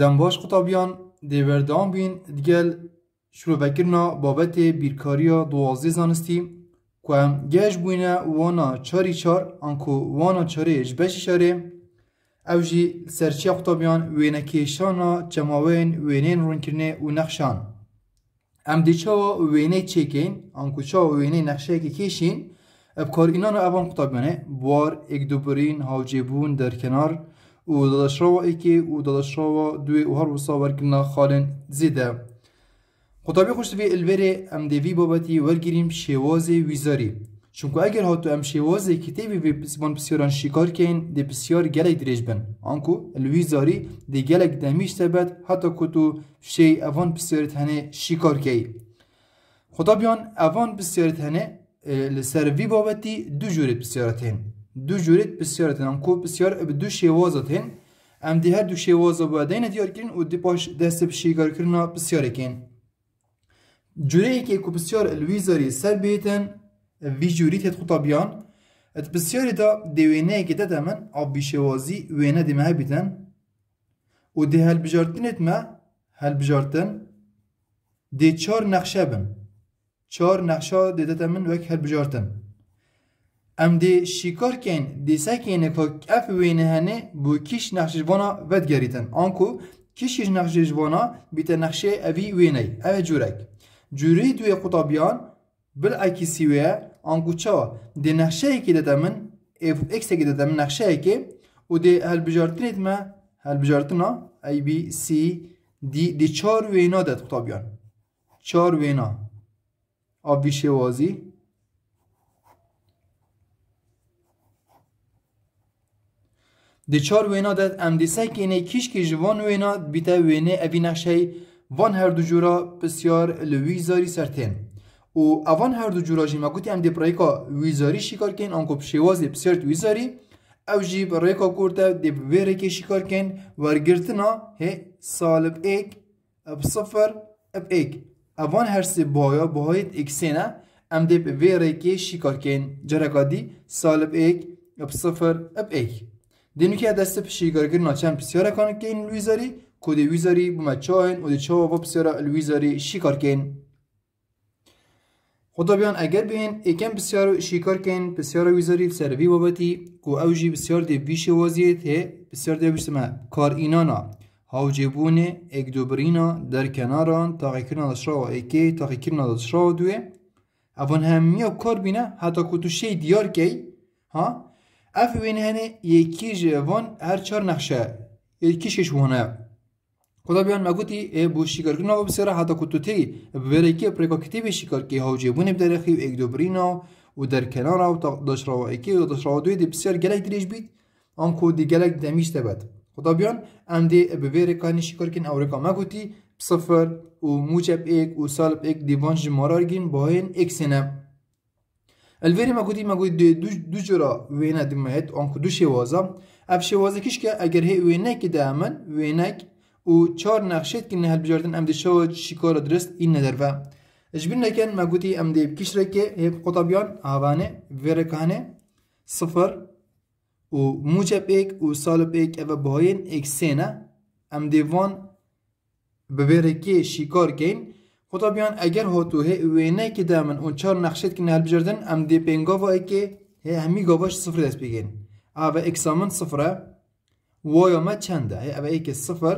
دنباش قطابیان دیوردان بین دیگل شروع بکرنا بابت بیرکاریا دوازده زانستی که هم گش بوینه وانا چاری چار انکو وانا چاری اجبشی شاره او جی سرچی اقتابیان وینکیشانا چماوین وینین رون کرنه و نقشان ام دیچاوا وینه چیکین انکو چاو وینه نقشه که کشین ابکار اینان اوان قطابیانه بار اگدوبرین هاوجیبون در کنار و داداشراوا ایکی و داداشراوا دوی و هر وسا ورکرنا خالن زیده قطابی خوشت به الوره ام دیوی بابتی ورگیریم شواز ویزاری چونکو اگر هاتو ام شواز که تیوی به بسیار بسیاران شکار کن دی بسیار گلک دریج بن آنکو الویزاری دی گلک دمیش تبد حتی کتو شی اوان بسیار تنه شکار کی خطابیان اوان بسیار تنه اه، لسر وی بابتی دو جوری بسیار تنه دو جوريت بسيارتين ام كو بسيار بدو شيوازتين ام دي هر دو شيوازا بادين ديار كرين و دي باش دست بشيغار كرنا كين بسياركين كي كو بسيار الويزاري سربيتن في جوريت هت خطابيان ات بسيار دا دي وينه كي تتمن او بشيوازي وينا دي مها بيتن و دي هل بجارتن اتما هل بجارتن دي چار نقشه بن چار نقشه دي تتمن وك هل بجارتن Em dê şîkorkên dîsekên ku ev bu hene bû kîş nexşîvana vedgerîtin an ku kişî ji nexşêjivana bîte nexşê evî wêney ev e curek. Cûrê duyê qutabiyan bil ekîsî wê an ku çawa dê nexşeyekê de min ev eksekê de min etme, û a, helbijartinê me helbijartina D. di di çar wêna det qutabiyan. Çar wêna. Avî şêwazî چار وینا د امدیسه کې که اینه کیش که جوان وینا بیتا وینه ابی نشی وان هر دو جورا بسیار لوی زاری سرتین او اوان هر دو جورا جیما گوتی ام دی پرایکا ویزاری شکار کن آنکو پشیوازی بسیار ویزاری او جی پرایکا کورتا دی بویره که شکار کن ورگرتنا هی سالب ایک اب صفر اب ایک اوان هر سی بایا باید اکسینا ام دی بویره که شکار کن جرکا سالب ایک اب صفر اب ایک دینو که دست پشی گارگر ناچن پسیار کن که این لویزاری کودی ویزاری بوم چاین و دی چا و پسیار لویزاری شیکار کن خدا بیان اگر بین ایکن بسیار شیکار کن بسیار ویزاری سر وی بابتی گو اوجی بسیار دی ویش وازیت هی بسیار دی ویش سمه کار اینانا هاوجی بونه ایک دوبرینا در کناران تاقی کرنا داشرا و ایکی تاقی کرنا داشرا اون همیا کار بینه حتی کو تو شی دیار کی ها اف وین هنه یکی جوان هر چار نقشه یکی شش وانه خدا بیان مگوتی ای بو شکار کنه و بسیار حتا تی بره که پریکا کتیب شکار که هاو جیبون بدرخی و ایک برینا و در کنار و داشت راو ایکی و داشت راو دوی دی بسیار گلک دریش بید آن کو دی گلک دمیش دبد خدا بیان ام دی ببیر کانی شکار کن او اوریکا مگوتی صفر و موجب ایک و سالب ایک دیوان جمارار گین با این ایک سنم الفيري ما گوتي ما گوتي دو دو جرا وینا دمهت آنکو دو شوازا اف شوازه کیش که اگر هی وینک دامن وینک و چهار نقشت که نهل بجاردن ام دشوا شکار درست این ندر و اجبر نکن ما گوتي ام دی کیش رکه هب قطبیان آوانه ورکانه صفر و موجب ایک و سالب ایک او باین ایک سینه ام دیوان ببرکی شکار کن خدا بیان اگر تو هی وینه که دامن اون چهار نقشید که نهل بجردن ام دی پینگا و که همی گاباش صفر دست بگین او اکسامن صفره وای ما چنده هی او که صفر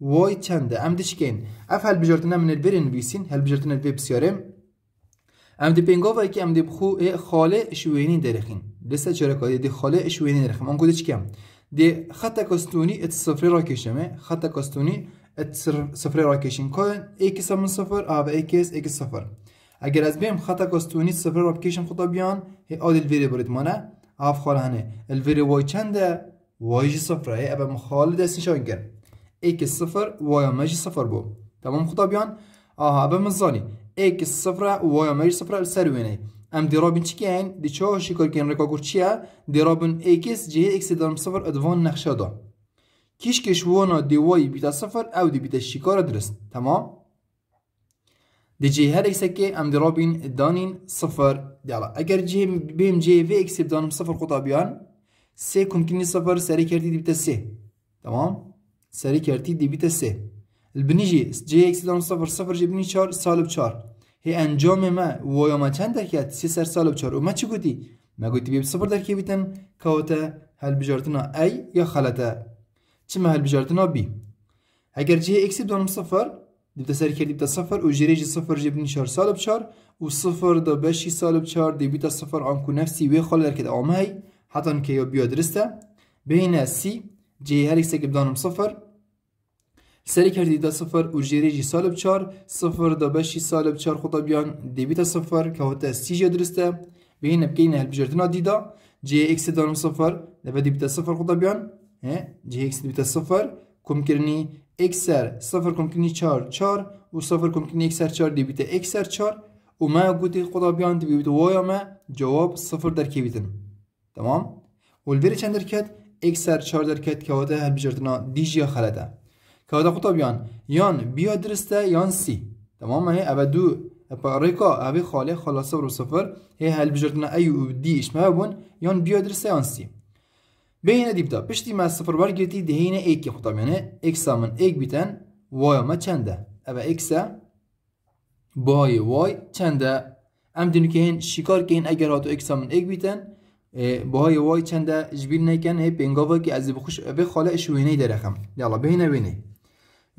وای چنده ام دیش کن اف هل بجردن من البرین بیسین هل بجردن البی بسیارم ام دی پینگا و که ام دی بخو خاله شوینی درخین لسه چرکایی دی خاله شوینی درخیم اون کدش چکم دی خط کستونی ات صفری را کشمه خط کستونی صفر کشین کن یکی همون صفر آب x یک صفر اگر از بیم خطا کستونی صفر راکشین خطا بیان هی آدل ویری برید مانه آف خالهنه الویری وای چنده جی صفر هی ابا مخال دستشان کرد x صفر وای جی صفر بو تمام خطا بیان آها ابا مزانی x صفر وای جی صفر وینه ام درابن چی کن دیچه کن رکا گرچیه درابن x جهی x دارم صفر ادوان نخشه دار كيش كشوانا ديواي بيتا صفر او دي بيتا الشكارة درست تمام دي جي هر اكسكي ام درابين دانين صفر دالا اگر جي بيم جي في اكس بدانم صفر قطابيان سي كمكني صفر ساري كرتي دي بيتا سي تمام ساري كرتي دي بيتا سي البني جي جي اكس بدانم صفر صفر جي بني چار سالب چار هي انجام ما ويا ما چند دركيات سي سر سالب چار وما چي قوتي ما قوتي بيب صفر دركي بيتن كوتا هل بجارتنا اي يا خلطه شما هالبجارتنا بي اگر جهه اكس بدون صفر دبتا سر كردي بتا صفر و جريج صفر جبني شار سالب شار و صفر دا بشي سالب شار دي بتا صفر عنكو نفسي وي خلال كد اومهي حتى كيو بيو درستا بينا سي جهه هالكسك بدون صفر سری کردی دا صفر و جريج سالب شار صفر دا بشي سالب چار خدا بیان دیبیتا صفر که سي سی درستا بينا بكينا این نبکین هل بجرتنا دیدا جی اکس دانم صفر دبا دیبیتا صفر خطا بيان c eksi bir de 0 komkirni ekser 0 komkirni 4 4 و 0 komkirni ekser 4 diye bir de ekser 4 و ما قوتي قطابيان diye bir de ويا ما جواب 0 در كيبتن تمام والبيري چند در كت ekser 4 در كت كواتا هر بجرتنا ديجيا خلتا كواتا قطابيان يان بيا درسته يان سي تمام هي ابدو ريكا ابي خالي خلاصه و صفر هي هل بجرتنا اي دي اشما بون يان بيا درسته يان سي بینه دیبتا پشتی ما صفر بر گرتی دهینه ایک که خطم یعنی اکس همون ایک بیتن وای چنده او اکس بای وای چنده ام دینو که هین شکار که هین اگر هاتو اکس همون ایک بیتن بای وای چنده جبیل نیکن هی پینگاوا که از بخوش به خاله اشوینه درخم یالا بینه وینه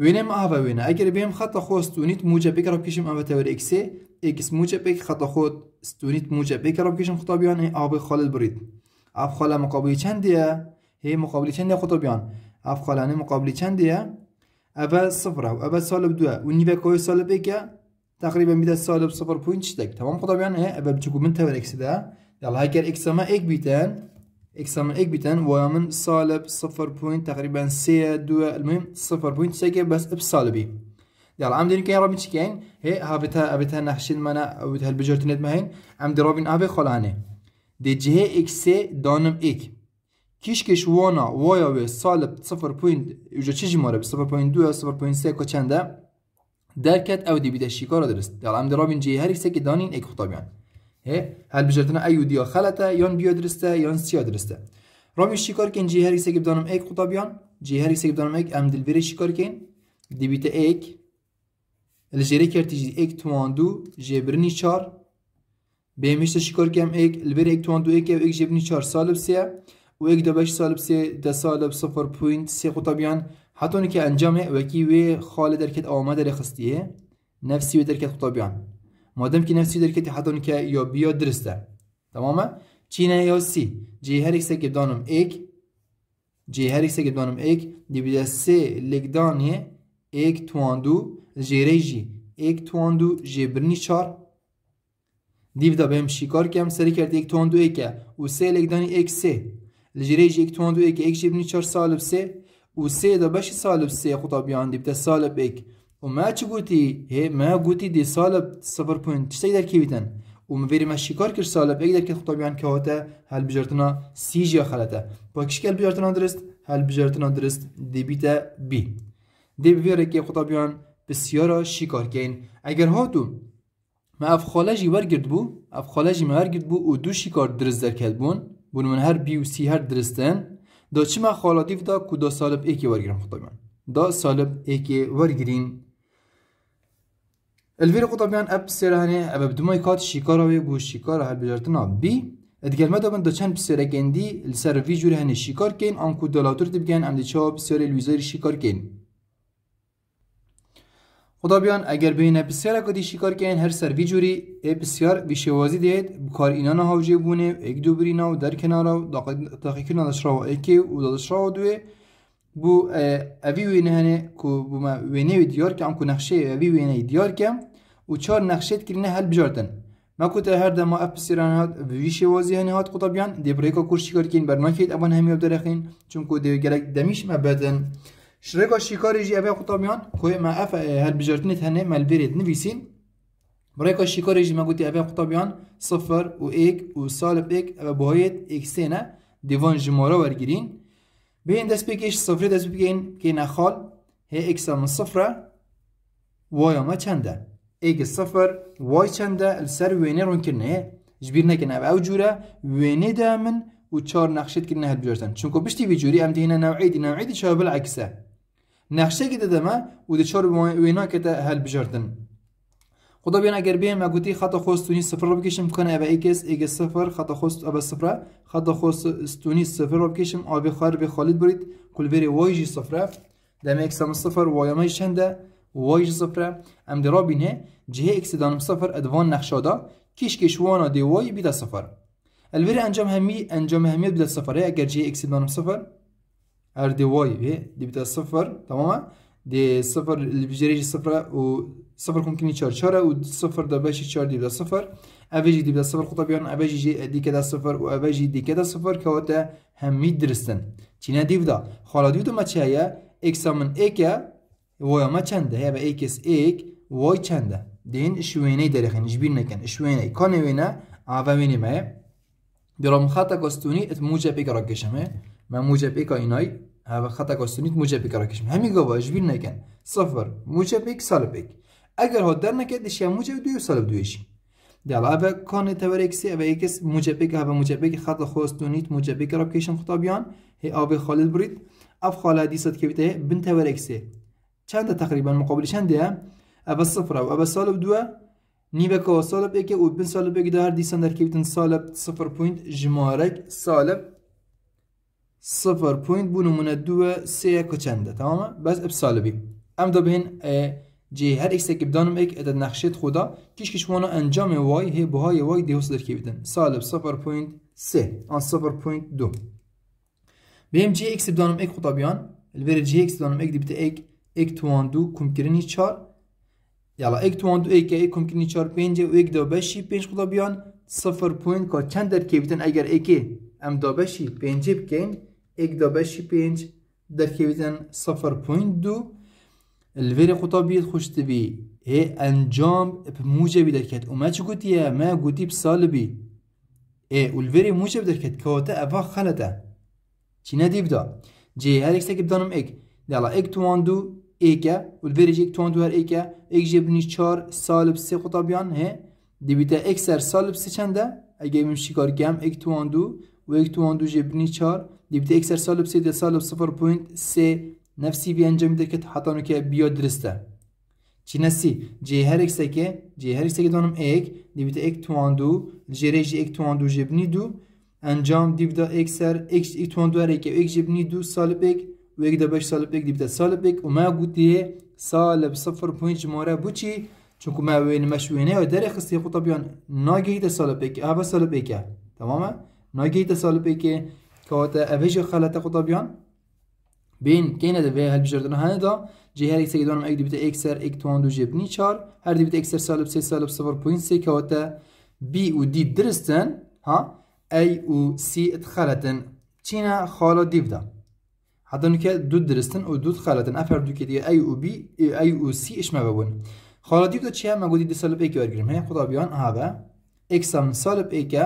وینه ما اوه وینه اگر بیم خط خوست و موجب موجه بکراب کشم اوه تور اکس اکس موجه بک خط خود استونیت موجه بکراب کشم خطابیان هی آبه خالد برید اف خالا مقابل چندیه هی مقابل چند قطبیان افخالانه مقابل چندیه اول صفره و اول سالب دوه و نیوه کوی سالب ایکه تقريبا بدا سالب صفر بوينت شتك تمام بیان هی ابى بتشوفوا من تبع الاكس ده يلا هاكر اكس ما ايك اکس اكس من ايك و ومن سالب صفر بوينت تقریبا سی دو المهم صفر بوينت سيكي بس بسالبي يلا عم دين كاين رابين شكاين هي هابتها ابتها نحشین منا او بتها البجرتنت مهین عمدی دي آبی خالانه. DCH دانم danım کیشکش وانا vana vaya ve صفر 0.3 ücretsiz cimara 0.2 0.3 kaçende صفر او دو یا صفر درست سه عم درابین جی هر سکی دانین اک خطابیان هی هل بجردن ایو دیا خلطه یان بیا درسته یان سیا درسته رامی شیکار کن جی هر سکی بدانم اک خطابیان جی هر که بدانم ایک ام دلبري الشيكار كين دي بيتا اك الجيري كرتي جي اك توان دو برني 4 بهمیش شکر کم ایک لبر ایک تواندو دو ایک و ایک جبنی چار سالب سیه و ایک دبش سالب سیه ده سالب صفر پوینت سی خطابیان حتی که انجامه و اکی وی خال درکت آمه در خستیه نفسی و درکت خطابیان مادم که نفسی درکت حتی که یا بیا درسته تمامه چینه یا سی جی هر ایک سکب دانم ایک جی هر ایک سکب دانم ایک دی بیده سی لگدانی ایک توان دو جیره جی ایک توان دو جبرنی چار دیودا بهم شکار هم سری کرد یک تون دو ایک. و سه دانی ایک سه لجریج یک توند دو ایک یک جبنی چار سالب سه و سه دا باش سالب سه قطابیان دیبتا سالب ایک. و ما چه گوتی هی ما گوتی دی سالب صفر پوینت چه در بیتن و مویری ما شکار کرد سالب ایک در که خطابیان که هاته هل بجارتنا سی جی خلطه با کشک هل بجارتنا درست هل بجارتنا درست بیتا بی دی بیاره که خطابیان بسیارا شکار کن اگر هاتو ما اف خالجی ورگرد بو اف خالجی من ورگرد بو او دو شکار درست در کد بون بون من هر بی و سی هر درستن دا چی من خالاتیف دا کو دا سالب ایکی ورگرم بیان دا سالب ایکی ورگرین الویر خطا بیان اب سیره سيرهاني اب اب دومای کات شکار هاوی بو شيكارا هل بجرتنا بي ادگل مدا دا چند بسره گندی لسر وی ویجور هنی شیکار کین آنکو دولاتور دبگن دی چا بسره لویزر شکار کن خدا بیان اگر بین بسیار کدی شکار این هر سر وی جوری ای بسیار ویشوازی دید بکار اینا نه هاوجه بونه ایک دو برینا و در کنارا و دقیق کنان داشرا و ایکی و دادشرا و دوی بو اوی وینه هنه که بو، وینه وی دیار که که نقشه اوی وینه دیار که و چار نقشه کرینه هل بجارتن ما ته هر دما اف بسیران هات ویشوازی هنه هات بیان دی بریکا کور شکار کن برناکیت ابان درخین چون که دیو گرک دمیش مبادن شريكو شيكاري جي ابي قطاميان خوي ما اف هاد بجرتني هني ما البريد نفيسين بريكو شيكاري جي ما قلتي ابي قطاميان صفر و ايك و سالب ايك ابي بوهيت اكسينا ديفون جمورا ورجرين بين دس بيكيش صفر دس بيكين كينا خال هي اكس من صفرة واي ما چنده ايك الصفر واي چنده السر وينير رون كرنه جبيرنا كنا ابي او جورا ويني دامن و چار نقشت كرنه هل بجرتن چونكو بشتي بجوري ام دينا نوعيدي نوعيدي شابل عكسه نحشه ده دادم و ده چار وینا که تا هل بجردن خدا بیان اگر بیان مگوتی خوست تونی صفر رو بکشم کنه ابا ایکس ایگ صفر خطا خوست ابا خطا خوست تونی صفر رو بکشم آبی خار به خالد برید کل بری وای جی دم ایکس هم صفر وای ما چنده وای جی صفر ام درا بینه جه ایکس دانم صفر ادوان نقشادا کیش کش وانا دی وای بیده صفر البری انجام همی انجام همیت بیده صفر اگر جه ایکس دانم صفر ار دي واي دي بتاع صفر تمام دي صفر اللي بيجريش صفر و وصفر ممكن يتشار شارة و صفر ده باش يتشار دي بتاع صفر افيجي دي بتاع صفر خطب يعني افيجي جي دي كده صفر و افيجي دي كده صفر كوتا هم ميدرستن تينا دي بدا خلا دي ما تشايا اكسا من ايكا ويا ما چنده هي با اكس ايك واي چنده دين شويني درخين جبيرنا كان شويني كان وينا عفا ويني ما برام خطا قستوني اتموجا بيك ركشمه من موجب یک اینای هاو خطا کاستونیت موجب یک را کشم همین گوا بیر نکن صفر موجب یک سالب یک اگر ها در نکردش یا موجب دوی سالب دویشی. دل اوه کان تور اکسی اوه ایکس موجب یک هاو موجب یک خطا خواستونیت موجب یک را کشم بیان هی آب خالد برید اف خالد دیست که بیته بن تور اکسی چند تقریبا مقابل چنده اوه صفر و اوه سالب دو. نیوه که سالب یک و بن سالب یک در دیسان در که بیتن سالب صفر پوینت جمارک سالب صفر بوينت بو نمونه دو سي كوتشنده تمام بس بسالبي ام دبهن جي هر اكس كي بدانم اك اد نقشه خدا كيش كيش وانا انجام واي هي بهاي واي دي وصل كي بدن سالب 0.3 ان 0.2 بهم جي اكس بدانم اك خدا بيان الفير جي اكس بدانم اك دي بت اك اك توان دو كمكرني تشار يلا اك توان دو اك اك كمكرني تشار بينجي و اك دو بشي بينج خدا بيان 0. كوتشندر كي بدن اگر اك ام دو بشي بينجي بكين دو در صفر پوینت دو سەفر پوین بید لەێری قوتابیت خوشتبی هێ ئەنجام موجه دەکەێت اما چه گوتیه؟ مە گوتی بساڵبی موجه بی موجب کت کەوتە افا خلطا چی نەدی بدا جێ که بدانم ایک دالا ایک توان دو دوو ئێکە جی ایک توان دو هر ئێکە ایک جی بنیش چار سالب سێ قوتابیان هێ ایک سر سال سالب چنده اگه بیم شکار شیکارگەم ایک توان دو و1 دو جبني 4 دي بتي سالب سي ديال سالب صفر بوينت سي نفسي في انجام ديال كتحطانو كي بيو درستا تينسي جي هر اكس كي جي هر اكس كي دونم اك دي بتي اك توان دو جي ريج اك توان دو جبني دو انجام دي بدا اكسر اكس اك توان دو هر اك اك جبني دو سالب اك و اك دا باش سالب اك دي بدا سالب اك وما قلت سالب صفر بوينت جمهورة بوشي Çünkü mevveni meşvene ve dere kısıya kutabiyan nageyde salep eke. Ava salep eke. Tamam mı? ناگیت سال پی که كواتا أبيش خالته قطبيان بين كينا ده بيه هالبجردنا هنا ده جي هر اكسر دونم اك دبيت اكسر اك توان دو جيب نيشار هر دبيت اكسر سالب سي سالب صفر بوين سي كواتا بي و دي درستن ها اي و سي اتخالتن چينا خالا ديب ده حتى نكا دو درستن و دو اتخالتن افر دو كده اي و بي اي و سي اش مبون خالا ديب ده چيه مگو دي سالب اك ورگرم هنا قطبيان هابا اكسر من سالب اكه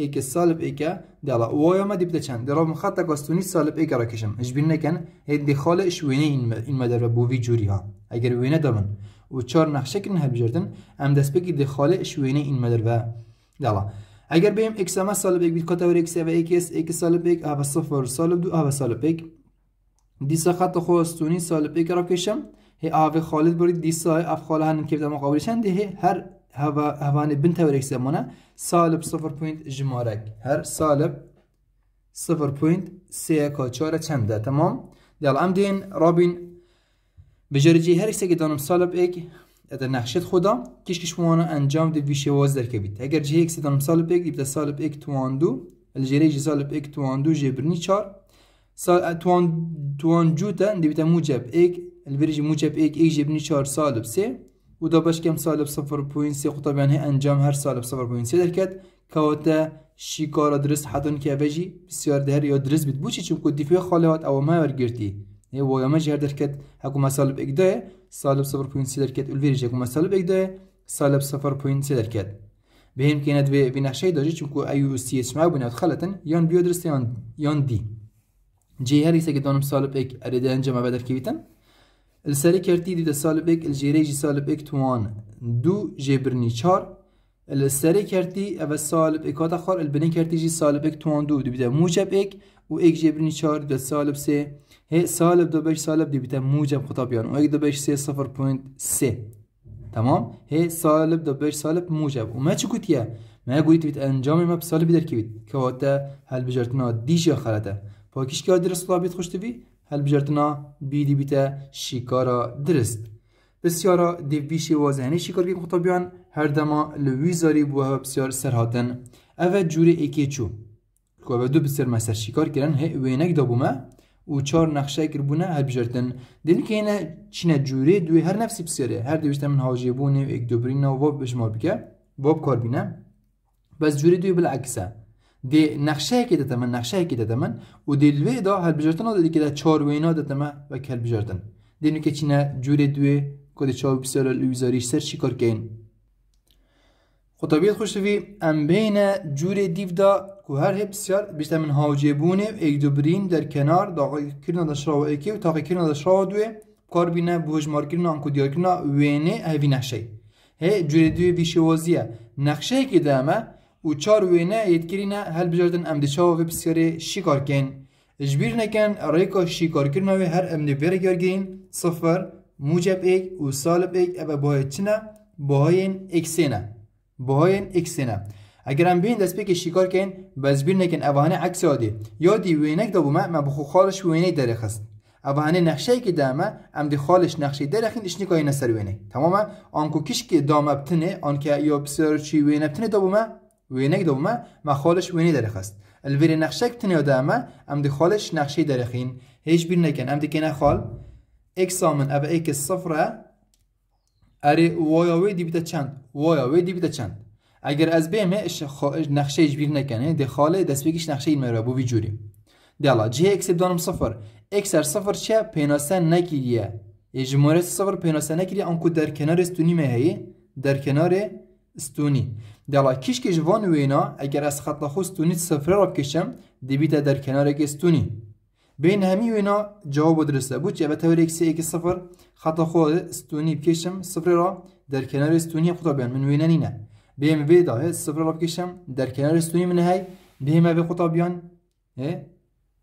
ایک سالب ایک دلا وای ما دیپ دچن در رام خط گاستونی سالب ایک را کشم اجبر نکن هد دخال وینه این این مدر بوی جوری ها اگر وینه دمن و چهار نقشه کن هب ام دست بگی دخال وینه این مدر و دلا اگر بیم ایک سالب ایک بیت کتاور ایک و ایک اس ایک سالب ایک اوه صفر سالب دو اوه سالب ایک دیسا خط خواستونی سالب ایک را کشم هی اوه خالد برید دیسا اف خاله هنن که مقابل آوریشن ده هر هەوانێ بنتەوەێک سەمونە سالب صفر بوينت جمارك هر سالب بوينت پوینت سەیە كم ده تمام دەڵ عمدين رابين ڕۆبین هر هەرکسێکی دانم سالب ايك اذا نەخشێت خدا کشکش وانە ئەنجام وازدر كبيت دەرکەبیت ئەگەر جەیەکسی دانم سالب ايك يبدا سالب ئێک تواندوو الجێرەیجی سالب دو تواندوو ژێبرنی چار توان جوتە دیبتە موجب ايك البرژی موجب ايك ئێک ژێبنی چار سالب سي ودا باش كم سالب صفر بوين سي قطبعا هي انجام هر سالب صفر بوين سي دركت كواتا شيكارا درس حدن كي بجي بسيار دهر يو درس بيت بوشي چونكو ديفي خالوات او ما ورگرتي هي ويا ما جهر دركت هكو ما سالب اقداي سالب صفر بوين سي دركت الفيريج هكو ما سالب اقداي سالب صفر بوين سي دركت كينات بي بنحشي داجي چونكو ايو سي اسمع بنات خلتن يان بيو درس يان يان دي جي هر يسا دونم سالب اك اريد انجام بدر كيفيتن السری کردی دیده سالب یک الجیره جی سالب اک توان دو جبرنی چار السری کردی او سالب اکات خار البنی کردی جی سالب اک توان دو دو دیده موجب اک و اک جبرنی چار دو سالب سه هی سالب دو بش سالب دو دیده موجب خطابیان و اک دو بش سه صفر پوینت سه تمام هی سالب دو بش سالب موجب و ما چی کتیه؟ ما گویت بیت انجام ما بسالب در کبید که واتا هل بجارتنا دیجا خلطه پاکیش که درست لابید خوش هلبجرتنا بیدی بیته شیکارا درست بسیار دی بیشی و زهنی شکار که خطا هر دما لویزاری بوه بسیار سرهاتن اوه جوری ایکی چو که اوه دو بسیار مستر شکار کردن هی وینک او و چار نقشه کر بونه هر بجرتن دیل که اینه چین جوری دوی هر نفسی بسیاره هر دویشت من حاجی بونه و ایک و بشمار بکه واب کار بینه بس جوری دوی بلعکسه دی نقشه کې دته من نقشه کې دته من او دی لوی دا هل بجرتن او دی کې دا چار وینا دته من و کل بجرتن دینو نو کې چینه جوره دوی کد چاو بسیار لویزاری سر چی کار کین خطابیت خب خوش دوی ام بین جوره دیو دا که هر هی بسیار بیشتر من هاجبونه دوبرین در کنار داغ کرنا دا شرو اکی و تاقا کرنا دا شرو دوی کار بینه بوجمار انکو دیار کرنا وینه اوی نقشه هی جوره دوی ویشوازیه نقشه کی دامه و چار وینه اید کرینه هل بجاردن امدیشا و بسیاری شکار کن اجبیر نکن ریکا شکار کرنا و هر امدی برگرگین گین صفر موجب ایک و سالب ایک ابا باید چنا باهاین اکسینا باهاین اکسینا اگر ام بین دست که شکار کن بزبیر نکن اوانه عکس آدی یا دی وینک دا بومه ما بخو خالش وینه داره خست اوانه نقشه که دامه ام دی خالش نقشه درخین اش نکای نسر وینه تماما آنکو کش که دامه بتنه آنکه یا بسیار چی وینه بتنه دا وینک دومه ما خالش وینی درخ است الویر نقشه که تنیا ده ام دی خالش نقشه درخین هیچ بیر نکن ام دی که نخال اکس سامن او اکس صفره اری وای ویدی دی بیتا چند وای وی دی چند اگر از بیمه اش خالش نقشه ایش بیر نکنه یعنی دی خاله دست بگیش نقشه این جوری. بو بیجوری دیالا جه اکس دانم صفر اکس ار صفر چه پیناسه نکیریه یه جمهوره صفر پیناسه در کنار استونی مهی در کنار دلا کیشکش وان وینا اگر از خط ستونی صفر را بکشم دبیت در کنار استونی. بین همی وینا جواب درسته بود چه به طور اکس صفر خط خود استونی بکشم صفر را در کنار استونی خطا بیان من وینا نینه بیم ویدا صفر را بکشم در کنار استونی من های بیم به خطا بیان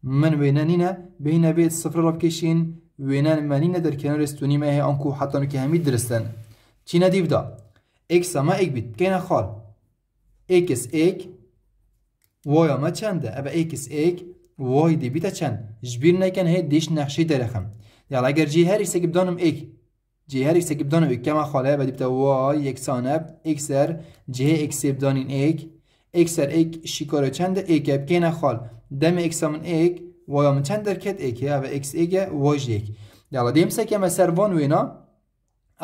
من وینا نینه بین بیت صفر را بکشین وینا منینه در کنار استونی ما هی آنکو حتی که همی درستن چی ندیب دا اکس ما ایک بیت بکین خال ایکس ایک وای آمه چنده او ایکس ایک وای دی بیتا چند جبیر نکن هی دیش نخشی درخم یعنی اگر جی هر ایسا که بدانم ایک جی هر ایسا که بدانم ایک کم خاله با دیبتا وای یک سانب ایک سر جی هی ایک سی بدانین ایک ایک سر ایک شکار چنده ایک اب که نخال دم ایک سامن ایک وای آمه چند در کت ایکه او ایکس ایک وای جی ایک یعنی دیم سا که مصر وان وینا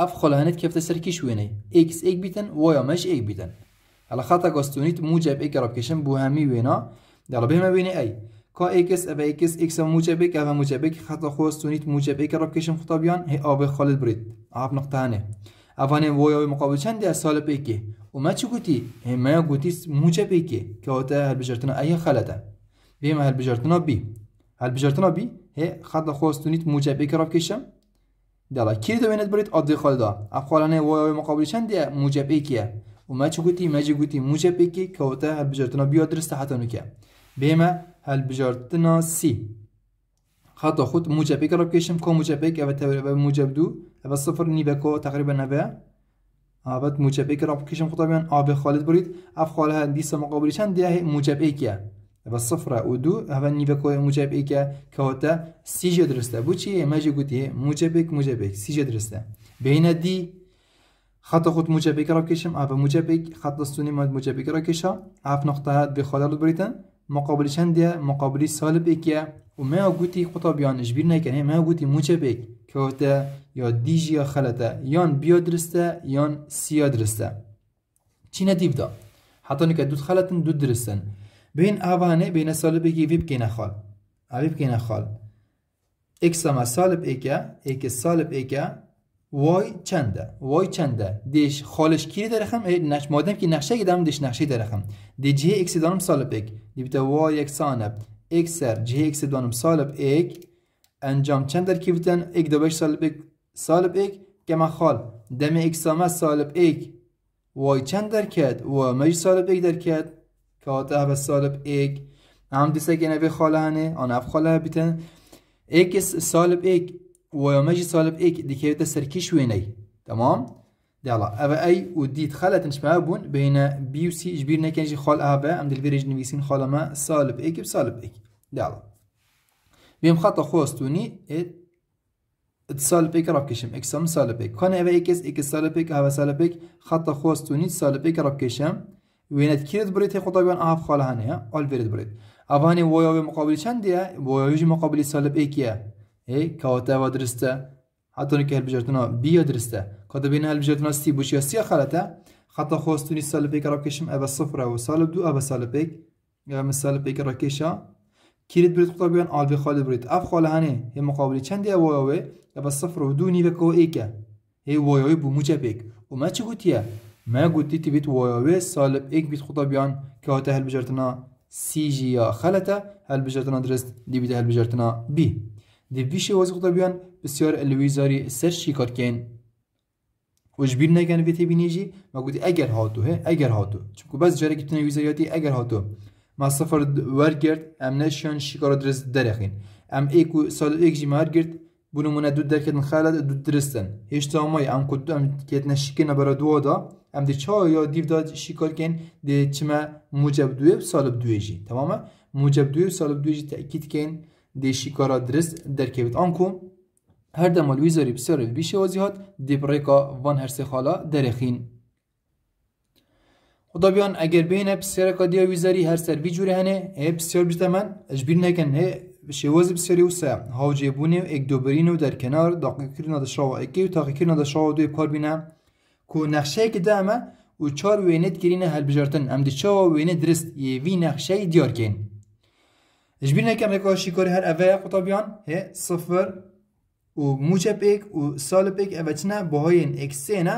اف خاله هنید کفته سر کش وینه ایکس ایک بیتن وای آمهش ایک بیتن على خاطر قسطونيت موجب إيك بو همي وينا يلا بهم بين اي كا اكس اف اكس اكس موجب اي أبا موجب اي خطا خوستونيت موجب إيك ربكشن خطابيان هي آب خالد بريد عاب هنا هنه اوانه ویای مقابل چند از سال پیکی کی وما چی هی ما موجب موجب کی که هاتا هل بجرتنا ای خلطه بهم هل بجرتنا بی هل بجرتنا بی هی خدا خواستونید موجه پیکی راب کشم دلا کی دوینت برید خالد خالدا اف خالانه ویای مقابل چند ای کی ما قوتي ماجي قوتي موجة بيكي كوتا هل بجارتنا بيو درستا حتى نكا بيما هل بجارتنا سي خطا خود موجة بيك رب كيشم كو موجة بيك أبا موجب دو أبا صفر نيبا كو تقريبا نبه أبا موجة بيك رب كيشم خطا بیان خالد برید اف خاله ديسا مقابلی شان دیه موجة بيكيا أبا صفر ودو أبا نيبا موجب موجة بيكيا كوتا سي جدرستا بوشي ماجي قوتي موجب بيك موجة بيك سي درسته بين دي خط خود موجب را کشیم اف موجبی خط دستونی ما موجبی را کشا اف نقطه به خاله رو بریتن مقابل چند مقابلی سالب یکیه و ما گوتی خطا بیانش بیر نکنه ما گوتی موجبی که یا دیجی یا خلطا یان بیا درسته یان سیا درسته چی ندیب دا حتی نکه دود خلطن دود درستن بین اوانه بین سالب یکی ویب که نخال ویب که نخال اکس سما سالب 1 ایک سالب ایکه وای چنده وای چنده دیش خالش کی درخم نش مادم که نقشه دارم دیش نقشه درخم دی جه اکس دانم سالب اک دیبتا وای اک سانب اکسر جه اکس دانم سالب یک انجام چند در کیفتن اک دو سالب اک سالب یک که من خال دم اکسامه سالب یک وای چند در کد و مج سالب یک در کد که آتا سالب یک هم دیسه که نوی خاله هنه آن اف خاله بیتن اکس سالب یک ومجي سالب إيك دي كيف تسركي شويني تمام يلا أبا أي ودي خلا تنشمع بون بين بي و وسي جبيرنا كنجي خال أبا أم دلفيري جنبيسين خال ما سالب إيك بسالب إيك يلا بيم خطا خوستوني صالب إيك راب كشم إكسام صالب إيك خاني أبا إيكس إيكس صالب إيك أبا صالب إيك خطا خوستوني سالب إيك راب كشم وينت كيرت بريت هي خطا بيان أهف خال هانيا أول بريت بريت أباني وياوي مقابل شان شنديا وياوي مقابل صالب إيكيا هي کاته ودرستا درسته حتی که هل بجرتنا بیا درسته کاته بین هل بجرتنا سی بوش يا سي خلطه خطا خوستوني سالب بيك راكيشم ابا صفر او سالب دو ابا سالب بيك يا مثال پیک را کشا كيرت بريد قطع بيان آلفي خالد بريت اف خاله هنه هي مقابل چند او او او صفر و دو نيفا كو ايكا هي واو او بو موجه بيك وما چه قوتيه ما قوتي تي بيت واو سالب ايك بيت قطا بيان كهاته هل بجرتنا سي جي يا خلته هل بجرتنا درست دي بيت هل بجرتنا بي دی ویش وزقتا بیان بسیار الوی زاری سر شکار کن وش بیر نگن ویتی بینیجی ما گوتی اگر هاتو هه اگر هاتو چونکو بس جاره گیتنه ویزاریاتی اگر هاتو ما سفر ورگرد ام نشان شکار درست درخین ام ایکو سال ایک جیمار گرد bu numune dud derketin xalat dud diristin. Hiç tamay am kuddu am ketne şikine bara duoda am de ça ya divda şikarken de çime mucab duyup salıb duyeci. Tamam mı? Mucab duyup salıb duyeci tekitken شیکارا درست دەرکەوێت ئەمکو هەر دەمەلووی بیشه بسەرت دی بریکا وان هەرسێ خاڵە دەرەخین. خدابیان اگر بینە هر سر ویزاری هەرسەر هنه بسیار هێ من. بتەمەەن نکن. نەکەن هێ شێوەز بسیاری و هاو هاوجێبوونێ و دوبرین و کرنا دا دەشەوە اکی و تاقیکردنا دوی کار بینه کو او دامه، و چار هل گرینە ام ئەم چاو وێنە درست یه نقشه دیار کن. جبیر نکم رکا شیکاری هر اوه قطابیان هی صفر و موچه پیک و سال پیک اوه چنه بهاین اکسه نه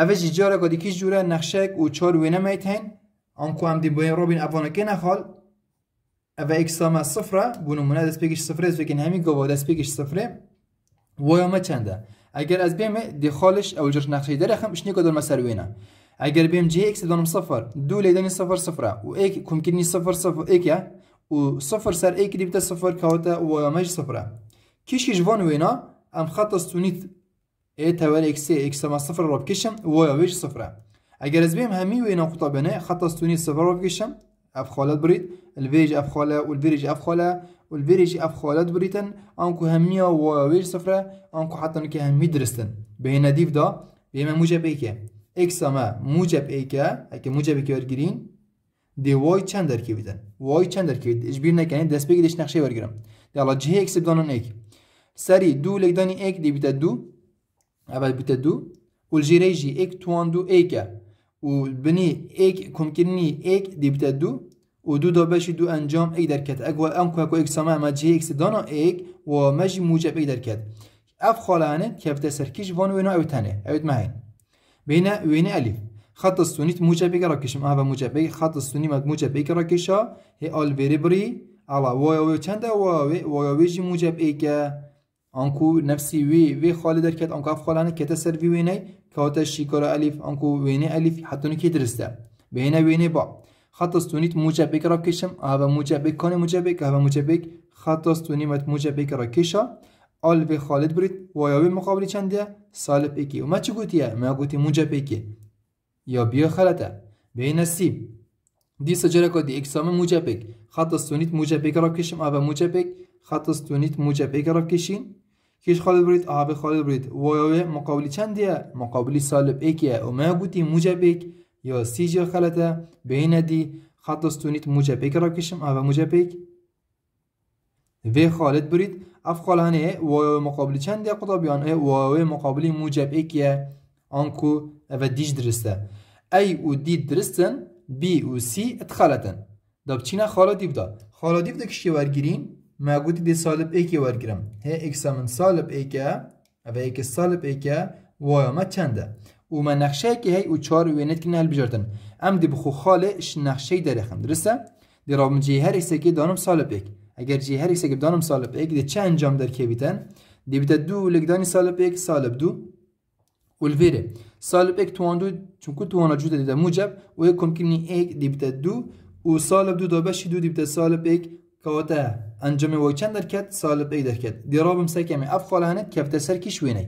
اوه جی جارا که جوره نخشک و چار وینه میت هین آنکو هم دی باین روبین اوانه که نخال اوه اکسامه صفره منه دست پیکش صفره دست پیکن همی گوه دست پیکش صفره ویامه چنده اگر از بیم دی خالش او جرش نقشه درخم اش نیکو دارم سر وینه اگر بیم جی اکس دانم صفر دو لیدانی صفر صفره و ایک کمکنی صفر صفر ایک و صفر سر اي كريبتا صفر كوتا و مج صفرة كيش جوان وينا ام خط استونيت اي تاور اكس اي اكس ما صفر رو بكشم و ويج صفرة اگر از بيم همي وينا قطبنا خط استونيت صفر رو بكشم اف خالت بريد الفيج اف خاله والبريج اف خاله والبريج اف خالت بريتن انكو همية و ويج صفرة انكو حتى نكي همي درستن بهنا ديف دا بهما موجب ايكا اكس ما موجب ايكا اكي موجب ايكا جرين دی وای چند درکی بیدن وای چند درکی بید اجبیر نکنید دست بگیدش نقشه برگیرم دی الله جه اکس بدانن ایک سری دو لگدانی ایک دی بیت دو اول بیت دو و الجیره جی ایک توان دو ایکه و بني ایک کمکنی ایک دی بیت دو و دو دو بشي دو انجام اي دركت اقوى انكو اكو اكس ما ما جي اكس دانا ايك ومجي موجب اي دركت اف خالانه كيف تسركيش فان وينو اوتانه اوت مهين بين وين الف خط استونیت موجب را کشم اوه موجب خط استونی مد موجب را کشا هی آل بری چند واوی واوی موجب ای که آنکو نفسی وی وی در کت آنکو اف خالانه کتا سر وی وینه کاتا شیکارا الیف آنکو وینه الیف حتی نکی درسته بینه وینه با خط استونیت موجب را کشم اوه موجب کان موجب اوه موجب خط استونی موجب را کشا آل وی خالد برید واوی مقابل چندیه سالب ایکی و ما چی گوتیه ما گوتی موجب ایکی یا بيخلطة بين نصیب دی سجره که دی موجب موجبک خط استونیت موجب را کشیم. آبه آب موجب خط استونیت موجب را کشین کش خالد برید آب خالد برید وایوه مقابلی دیه مقابلی سالب ایکیه و ما گوتی موجب یا سی جر خلطه به دی خط استونیت موجب را کشیم. کشم آب موجب و خالد برید اف خالانه وایوه مقابلی چندیه قطابیان وایوه مقابلی موجب اکیه آنکو اف ديش درسته اي و دي درستن بي و سي اتخالتن دا بچینا خالا دیب دا خالا دیب دا کشی ورگیرین مگودی دی سالب ایکی ورگیرم هی اکسامن سالب ایکه و ایک سالب ایکه وایامه چنده و من نقشه که هی او چار وینت کنه هل بجارتن ام دی بخو خاله اش نقشه درخم درسته دی رابم جی هر اکسکی دانم سالب ایک اگر جی هر اکسکی دانم سالب ایک دی چه انجام در که بیتن دی بیتن دو لگدانی سالب ایک سالب دو والفيري سالب اك توان دو چونكو توانا جو دا موجب ويكم كني اك دي بتا دو وسالب دو دا بشي دو دي بتا سالب اك كواتا انجام ويكن دركت سالب اك دركت دراب مسكم افعل هنت كفتا سركي شويني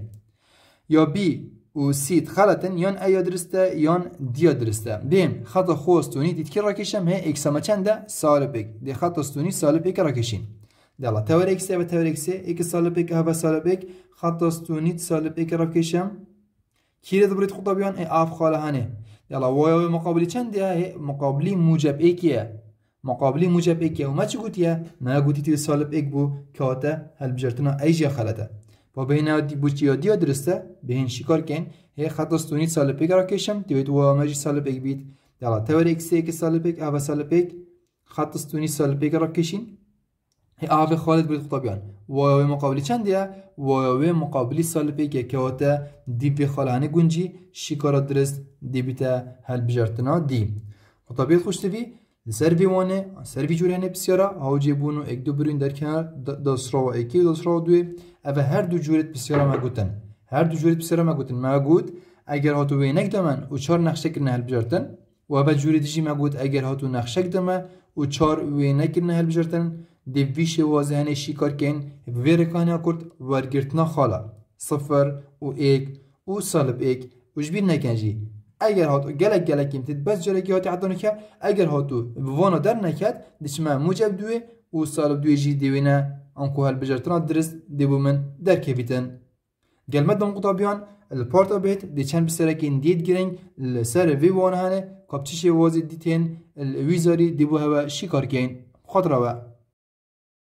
يا بي و سيت خلطن يان ايا درسته يان ديا درسته بيم خطا خوستوني تتكي راكشم هي اكسما چنده سالب اك دي خطا استوني سالب اك راكشين دلا تور اكسه و تور اكسه اك سالب اك هوا سالب اك خطا استوني سالب اك راكشم کیره دبرید خدا بیان ای آف خاله هنه یلا وای مقابلی چندیه مقابلی موجب ایکیه مقابلی موجب ایک و ما چی گوتیه نه گوتی تی سالب ایک بو که آتا هل بجرتنا ایجا خلده و بین آتی بو چی آدیا درسته بین شکار کن هی خط استونی سالب ایک را کشم دیوید و آمجی سالب ایک بید یلا تور ایک سی ایک سالب ایک اوه سالب ایک خط استونی سالب ایک را کشین هی آوه خالد برید خطابیان و مقابلی چندیه و و مقابلی سال پی که که آتا دی پی خالانه گونجی شکارا درست دی بیتا هل بجارتنا دی خطابیت خوش تفی سر بی وانه سر بی نه بسیارا هاو جی بونو اک دو بروین در کنار دسترا و اکی دسترا و دوی اوه هر دو جورت بسیارا ما گوتن هر دو جورت بسیارا ما گوتن ما گوت اگر هاتو وی نک دامن و چار نخشه کرنه هل بجارتن و اوه جورت جی گوت اگر هاتو نخشه دمه و چار وینک کرنه هل بجارتن دی ویشه وازهنه شیکار کن ویرکانه کرد ورگرتنا خالا صفر و ایک و سالب ایک وجبیر نکنجی اگر هاتو گلک گلک تید بس جرکی هاتی حتی که اگر هاتو وانا در نکد دشمه موجب دوی و سالب دوی جی دیوینه انكو هالبجرتنا درس ديبو من در كيفيتن گلمه مدن قطابيان الپارت آبیت دی چند بسركين دید گرنگ لسر في وانهانه كابتشي وازي ديتين الويزاري ديبو هوا شيكار كين خطروا